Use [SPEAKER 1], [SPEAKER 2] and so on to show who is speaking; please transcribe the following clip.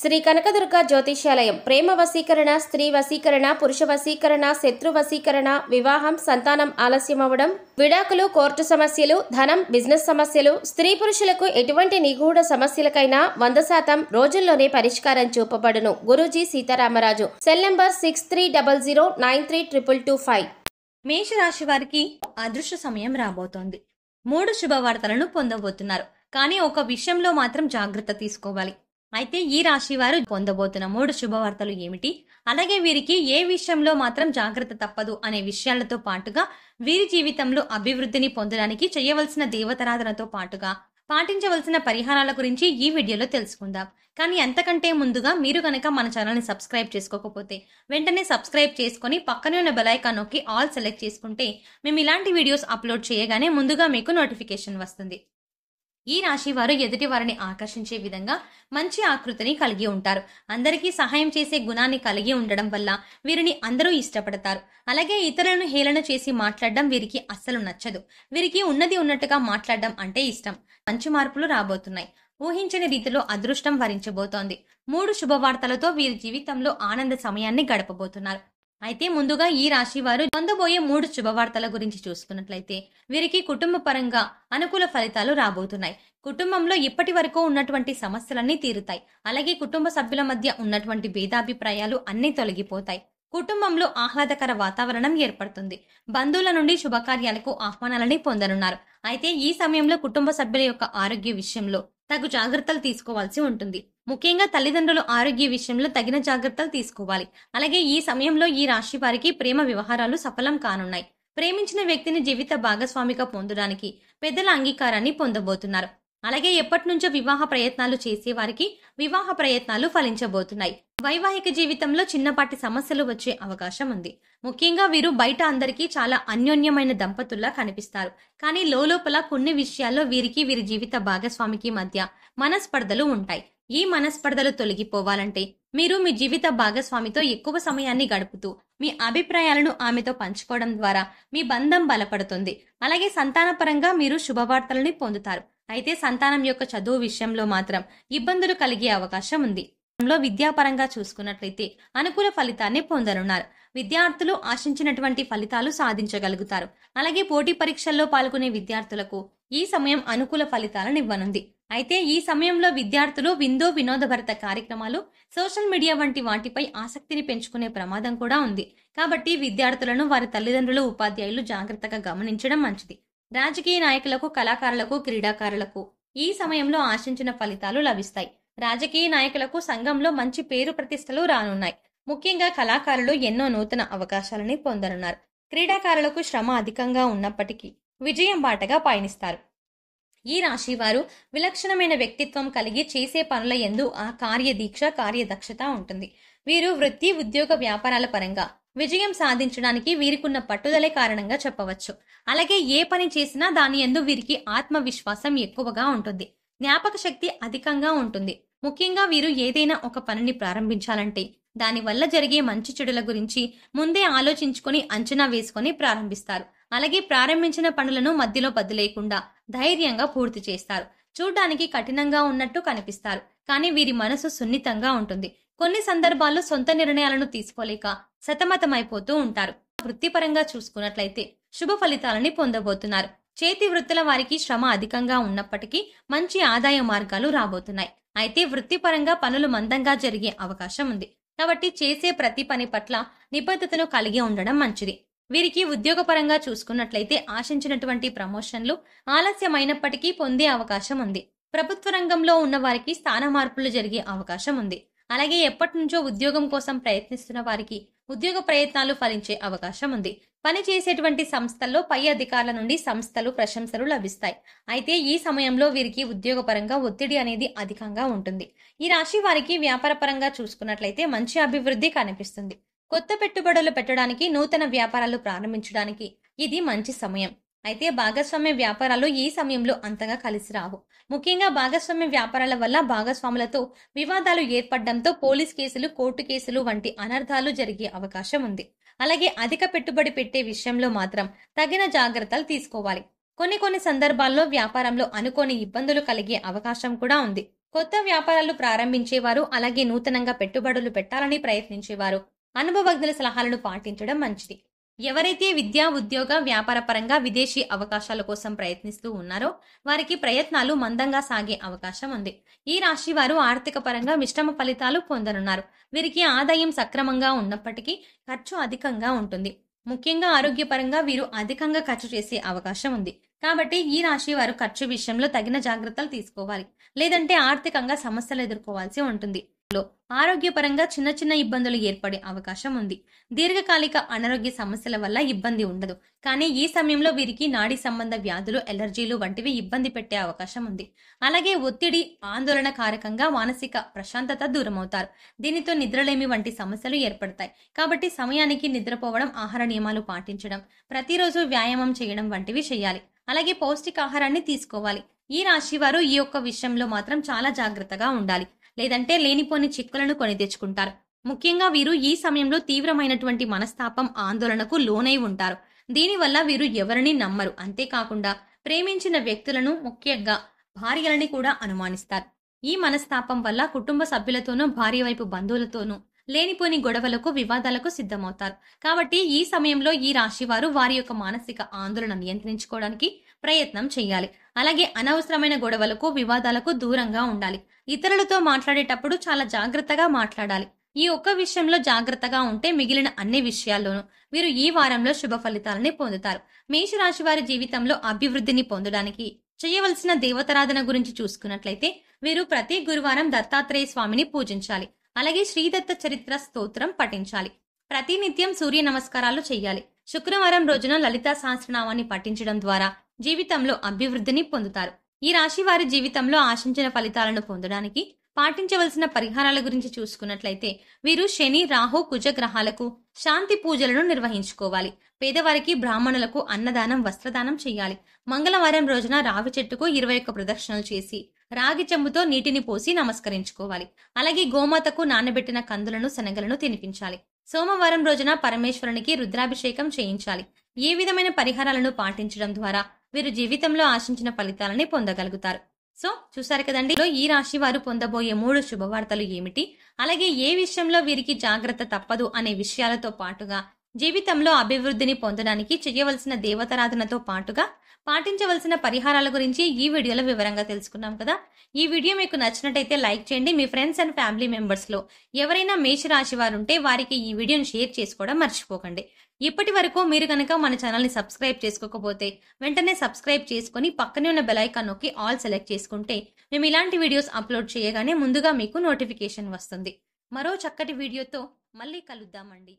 [SPEAKER 1] శ్రీ కనకదుర్గ జ్యోతిష్యాలయం ప్రేమ వశీకరణ స్త్రీ వశీకరణ పురుష వశీకరణ శత్రు వశీకరణ వివాహం సంతానం ఆలస్యం అవడం విడాకులు కోర్టు సమస్యలు ధనం బిజినెస్ సమస్యలు స్త్రీ పురుషులకు ఎటువంటి నిగూఢ సమస్యలకైనా వంద శాతం రోజుల్లోనే పరిష్కారం చూపబడును Guruji Sitaramaraju cell number six three double zero nine three triple two five మేషరాశి వారికి అదృష్ట సమయం రాబోతోంది మూడు శుభవార్తలను పొందబోతున్నారు కానీ ఒక విషయంలో మాత్రం జాగ్రత్త తీసుకోవాలి అయితే ఈ రాశి వారు పొందబోతున్న మూడు శుభవార్తలు ఏమిటి అలాగే వీరికి ఏ విషయంలో మాత్రం జాగ్రత్త తప్పదు అనే విషయాలతో పాటుగా వీరి జీవితంలో అభివృద్ధిని పొందడానికి చేయవలసిన దేవతారాధనతో పాటుగా పాటించవలసిన పరిహారాల గురించి ఈ వీడియోలో తెలుసుకుందాం కానీ ఎంతకంటే ముందుగా మీరు కనుక మన ఛానల్ని సబ్స్క్రైబ్ చేసుకోకపోతే వెంటనే సబ్స్క్రైబ్ చేసుకొని పక్కనే ఉన్న బెలైకాన్ నొక్కి ఆల్ సెలెక్ట్ చేసుకుంటే మేము ఇలాంటి వీడియోస్ అప్లోడ్ చేయగానే ముందుగా మీకు నోటిఫికేషన్ వస్తుంది ఈ రాశి వారు ఎదుటి వారిని ఆకర్షించే విధంగా మంచి ఆకృతిని కలిగి ఉంటారు అందరికీ సహాయం చేసే గుణాన్ని కలిగి ఉండడం వల్ల వీరిని అందరూ ఇష్టపడతారు అలాగే ఇతరులను హేళన చేసి మాట్లాడడం వీరికి అస్సలు నచ్చదు వీరికి ఉన్నది ఉన్నట్టుగా మాట్లాడడం అంటే ఇష్టం మంచి మార్పులు రాబోతున్నాయి ఊహించని రీతిలో అదృష్టం వరించబోతోంది మూడు శుభవార్తలతో వీరి జీవితంలో ఆనంద సమయాన్ని గడపబోతున్నారు అయితే ముందుగా ఈ రాశి వారు పొందబోయే మూడు శుభవార్తల గురించి చూసుకున్నట్లయితే వీరికి కుటుంబ పరంగా అనుకూల ఫలితాలు రాబోతున్నాయి కుటుంబంలో ఇప్పటి వరకు ఉన్నటువంటి సమస్యలన్నీ తీరుతాయి అలాగే కుటుంబ సభ్యుల మధ్య ఉన్నటువంటి భేదాభిప్రాయాలు అన్నీ తొలగిపోతాయి కుటుంబంలో ఆహ్లాదకర వాతావరణం ఏర్పడుతుంది బంధువుల నుండి శుభకార్యాలకు ఆహ్వానాలని పొందనున్నారు అయితే ఈ సమయంలో కుటుంబ సభ్యుల యొక్క ఆరోగ్య విషయంలో తగు జాగ్రత్తలు తీసుకోవాల్సి ఉంటుంది ముఖ్యంగా తల్లిదండ్రులు ఆరోగ్య విషయంలో తగిన జాగ్రత్తలు తీసుకోవాలి అలాగే ఈ సమయంలో ఈ రాశి వారికి ప్రేమ వ్యవహారాలు సఫలం కానున్నాయి ప్రేమించిన వ్యక్తిని జీవిత భాగస్వామిగా పొందడానికి పెద్దల అంగీకారాన్ని పొందబోతున్నారు అలాగే ఎప్పటి నుంచో వివాహ ప్రయత్నాలు చేసే వారికి వివాహ ప్రయత్నాలు ఫలించబోతున్నాయి వైవాహిక జీవితంలో చిన్నపాటి సమస్యలు వచ్చే అవకాశం ఉంది ముఖ్యంగా వీరు బయట అందరికీ చాలా అన్యోన్యమైన దంపతుల్లా కనిపిస్తారు కానీ లోపల కొన్ని విషయాల్లో వీరికి వీరి జీవిత భాగస్వామికి మధ్య మనస్పర్ధలు ఉంటాయి ఈ మనస్పర్ధలు తొలగిపోవాలంటే మీరు మీ జీవిత భాగస్వామితో ఎక్కువ సమయాన్ని గడుపుతూ మీ అభిప్రాయాలను ఆమెతో పంచుకోవడం ద్వారా మీ బంధం బలపడుతుంది అలాగే సంతానపరంగా మీరు శుభవార్తలని పొందుతారు అయితే సంతానం యొక్క చదువు విషయంలో మాత్రం ఇబ్బందులు కలిగే అవకాశం ఉంది లో విద్యాపరంగా చూసుకున్నట్లయితే అనుకూల ఫలితాన్ని పొందనున్నారు విద్యార్థులు ఆశించినటువంటి ఫలితాలు సాధించగలుగుతారు అలాగే పోటీ పరీక్షల్లో పాల్గొనే విద్యార్థులకు ఈ సమయం అనుకూల ఫలితాలను ఇవ్వనుంది అయితే ఈ సమయంలో విద్యార్థులు విందో వినోదభరిత కార్యక్రమాలు సోషల్ మీడియా వంటి వాటిపై ఆసక్తిని పెంచుకునే ప్రమాదం కూడా ఉంది కాబట్టి విద్యార్థులను వారి తల్లిదండ్రులు ఉపాధ్యాయులు జాగ్రత్తగా గమనించడం మంచిది రాజకీయ నాయకులకు కళాకారులకు క్రీడాకారులకు ఈ సమయంలో ఆశించిన ఫలితాలు లభిస్తాయి రాజకీయ నాయకులకు సంఘంలో మంచి పేరు ప్రతిష్టలు రానున్నాయి ముఖ్యంగా కళాకారులు ఎన్నో నూతన అవకాశాలని పొందనున్నారు క్రీడాకారులకు శ్రమ అధికంగా ఉన్నప్పటికీ విజయం బాటగా పయనిస్తారు ఈ రాశి వారు విలక్షణమైన వ్యక్తిత్వం కలిగి చేసే పనుల ఎందు ఆ కార్యదీక్ష కార్యదక్షత ఉంటుంది వీరు వృత్తి ఉద్యోగ వ్యాపారాల పరంగా విజయం సాధించడానికి వీరికున్న పట్టుదలే కారణంగా చెప్పవచ్చు అలాగే ఏ పని చేసినా దాని ఎందు వీరికి ఆత్మవిశ్వాసం ఎక్కువగా ఉంటుంది జ్ఞాపక శక్తి అధికంగా ఉంటుంది ముఖ్యంగా వీరు ఏదైనా ఒక పనిని ప్రారంభించాలంటే దానివల్ల జరిగే మంచి చెడుల గురించి ముందే ఆలోచించుకొని అంచనా వేసుకొని ప్రారంభిస్తారు అలాగే ప్రారంభించిన పనులను మధ్యలో బదిలేయకుండా ధైర్యంగా పూర్తి చేస్తారు చూడ్డానికి కఠినంగా ఉన్నట్టు కనిపిస్తారు కానీ వీరి మనసు సున్నితంగా ఉంటుంది కొన్ని సందర్భాల్లో సొంత నిర్ణయాలను తీసుకోలేక సతమతమైపోతూ ఉంటారు వృత్తిపరంగా చూసుకున్నట్లయితే శుభ ఫలితాలని పొందబోతున్నారు చేతి వృత్తుల వారికి శ్రమ అధికంగా ఉన్నప్పటికీ మంచి ఆదాయ మార్గాలు రాబోతున్నాయి అయితే వృత్తిపరంగా పనులు మందంగా జరిగే అవకాశం ఉంది కాబట్టి చేసే ప్రతి పని పట్ల నిబద్ధతను కలిగి ఉండడం మంచిది వీరికి ఉద్యోగపరంగా చూసుకున్నట్లయితే ఆశించినటువంటి ప్రమోషన్లు ఆలస్యమైనప్పటికీ పొందే అవకాశం ఉంది ప్రభుత్వ రంగంలో ఉన్న వారికి స్థాన మార్పులు జరిగే అవకాశం ఉంది అలాగే ఎప్పటి నుంచో ఉద్యోగం కోసం ప్రయత్నిస్తున్న వారికి ఉద్యోగ ప్రయత్నాలు ఫలించే అవకాశం ఉంది పనిచేసేటువంటి సంస్థల్లో పై అధికారుల నుండి సంస్థలు ప్రశంసలు లభిస్తాయి అయితే ఈ సమయంలో వీరికి ఉద్యోగపరంగా ఒత్తిడి అనేది అధికంగా ఉంటుంది ఈ రాశి వారికి వ్యాపారపరంగా చూసుకున్నట్లయితే మంచి అభివృద్ధి కనిపిస్తుంది కొత్త పెట్టుబడులు పెట్టడానికి నూతన వ్యాపారాలు ప్రారంభించడానికి ఇది మంచి సమయం అయితే భాగస్వామ్య వ్యాపారాలు ఈ సమయంలో అంతగా కలిసి రావు ముఖ్యంగా భాగస్వామ్య వ్యాపారాల వల్ల భాగస్వాములతో వివాదాలు ఏర్పడడంతో పోలీస్ కేసులు కోర్టు కేసులు వంటి అనర్థాలు జరిగే అవకాశం ఉంది అలాగే అధిక పెట్టుబడి పెట్టే విషయంలో మాత్రం తగిన జాగ్రత్తలు తీసుకోవాలి కొన్ని కొన్ని సందర్భాల్లో వ్యాపారంలో అనుకోని ఇబ్బందులు కలిగే అవకాశం కూడా ఉంది కొత్త వ్యాపారాలు ప్రారంభించేవారు అలాగే నూతనంగా పెట్టుబడులు పెట్టాలని ప్రయత్నించేవారు అనుభవజ్ఞుల సలహాలను పాటించడం మంచిది ఎవరైతే విద్యా ఉద్యోగ వ్యాపార పరంగా విదేశీ అవకాశాల కోసం ప్రయత్నిస్తూ ఉన్నారో వారికి ప్రయత్నాలు మందంగా సాగే అవకాశం ఉంది ఈ రాశి వారు ఆర్థిక పరంగా మిశ్రమ ఫలితాలు పొందనున్నారు వీరికి ఆదాయం సక్రమంగా ఉన్నప్పటికీ ఖర్చు అధికంగా ఉంటుంది ముఖ్యంగా ఆరోగ్యపరంగా వీరు అధికంగా ఖర్చు చేసే అవకాశం ఉంది కాబట్టి ఈ రాశి వారు ఖర్చు విషయంలో తగిన జాగ్రత్తలు తీసుకోవాలి లేదంటే ఆర్థికంగా సమస్యలు ఎదుర్కోవాల్సి ఉంటుంది లో ఆరోగ్యపరంగా చిన్న చిన్న ఇబ్బందులు ఏర్పడే అవకాశం ఉంది దీర్ఘకాలిక అనారోగ్య సమస్యల వల్ల ఇబ్బంది ఉండదు కానీ ఈ సమయంలో వీరికి నాడీ సంబంధ వ్యాధులు ఎలర్జీలు వంటివి ఇబ్బంది పెట్టే అవకాశం ఉంది అలాగే ఒత్తిడి ఆందోళన కారకంగా మానసిక ప్రశాంతత దూరమవుతారు దీనితో నిద్రలేమి వంటి సమస్యలు ఏర్పడతాయి కాబట్టి సమయానికి నిద్రపోవడం ఆహార నియమాలు పాటించడం ప్రతిరోజు వ్యాయామం చేయడం వంటివి చేయాలి అలాగే పౌష్టికాహారాన్ని తీసుకోవాలి ఈ రాశి వారు ఈ యొక్క విషయంలో మాత్రం చాలా జాగ్రత్తగా ఉండాలి లేదంటే లేనిపోని చిక్కులను కొని తెచ్చుకుంటారు ముఖ్యంగా వీరు ఈ సమయంలో తీవ్రమైనటువంటి మనస్తాపం ఆందోళనకు లోనై ఉంటారు దీనివల్ల వీరు ఎవరిని నమ్మరు అంతేకాకుండా ప్రేమించిన వ్యక్తులను ముఖ్యంగా భార్యలని కూడా అనుమానిస్తారు ఈ మనస్తాపం వల్ల కుటుంబ సభ్యులతోనూ భార్య వైపు బంధువులతోనూ లేనిపోని గొడవలకు వివాదాలకు సిద్ధమవుతారు కాబట్టి ఈ సమయంలో ఈ రాశి వారు వారి యొక్క మానసిక ఆందోళన నియంత్రించుకోవడానికి ప్రయత్నం చేయాలి అలాగే అనవసరమైన గొడవలకు వివాదాలకు దూరంగా ఉండాలి ఇతరులతో మాట్లాడేటప్పుడు చాలా జాగ్రత్తగా మాట్లాడాలి ఈ ఒక్క విషయంలో జాగ్రత్తగా ఉంటే మిగిలిన అన్ని విషయాల్లోనూ మీరు ఈ వారంలో శుభ ఫలితాలని పొందుతారు మేషరాశి వారి జీవితంలో అభివృద్ధిని పొందడానికి చేయవలసిన దేవతారాధన గురించి చూసుకున్నట్లయితే వీరు ప్రతి గురువారం దత్తాత్రేయ స్వామిని పూజించాలి అలాగే శ్రీదత్త చరిత్ర స్తోత్రం పఠించాలి ప్రతినిత్యం సూర్య నమస్కారాలు చేయాలి శుక్రవారం రోజున లలితా సహస్రనామాన్ని పఠించడం ద్వారా జీవితంలో అభివృద్ధిని పొందుతారు ఈ రాశి వారి జీవితంలో ఆశించిన ఫలితాలను పొందడానికి పాటించవలసిన పరిహారాల గురించి చూసుకున్నట్లయితే వీరు శని రాహు కుజ గ్రహాలకు శాంతి పూజలను నిర్వహించుకోవాలి పేదవారికి బ్రాహ్మణులకు అన్నదానం వస్త్రదానం చేయాలి మంగళవారం రోజున రావి చెట్టుకు ఇరవై ఒక్క ప్రదక్షిణలు చేసి రాగి చెంబుతో నీటిని పోసి నమస్కరించుకోవాలి అలాగే గోమాతకు నానబెట్టిన కందులను శనగలను తినిపించాలి సోమవారం రోజున పరమేశ్వరునికి రుద్రాభిషేకం చేయించాలి ఏ విధమైన పరిహారాలను పాటించడం ద్వారా వీరు జీవితంలో ఆశించిన ఫలితాలని పొందగలుగుతారు సో చూసారు కదండి ఈ రాశి వారు పొందబోయే మూడు శుభవార్తలు ఏమిటి అలాగే ఏ విషయంలో వీరికి జాగ్రత్త తప్పదు అనే విషయాలతో పాటుగా జీవితంలో అభివృద్ధిని పొందడానికి చేయవలసిన దేవతారాధనతో పాటుగా పాటించవలసిన పరిహారాల గురించి ఈ వీడియోలో వివరంగా తెలుసుకున్నాం కదా ఈ వీడియో మీకు నచ్చినట్టయితే లైక్ చేయండి మీ ఫ్రెండ్స్ అండ్ ఫ్యామిలీ మెంబర్స్లో ఎవరైనా రాశి వారు ఉంటే వారికి ఈ వీడియోని షేర్ చేసుకోవడం మర్చిపోకండి ఇప్పటి వరకు మీరు కనుక మన ఛానల్ని సబ్స్క్రైబ్ చేసుకోకపోతే వెంటనే సబ్స్క్రైబ్ చేసుకుని పక్కనే ఉన్న బెలైకాన్ నొక్కి ఆల్ సెలెక్ట్ చేసుకుంటే మేము ఇలాంటి వీడియోస్ అప్లోడ్ చేయగానే ముందుగా మీకు నోటిఫికేషన్ వస్తుంది మరో చక్కటి వీడియోతో మళ్ళీ కలుద్దామండి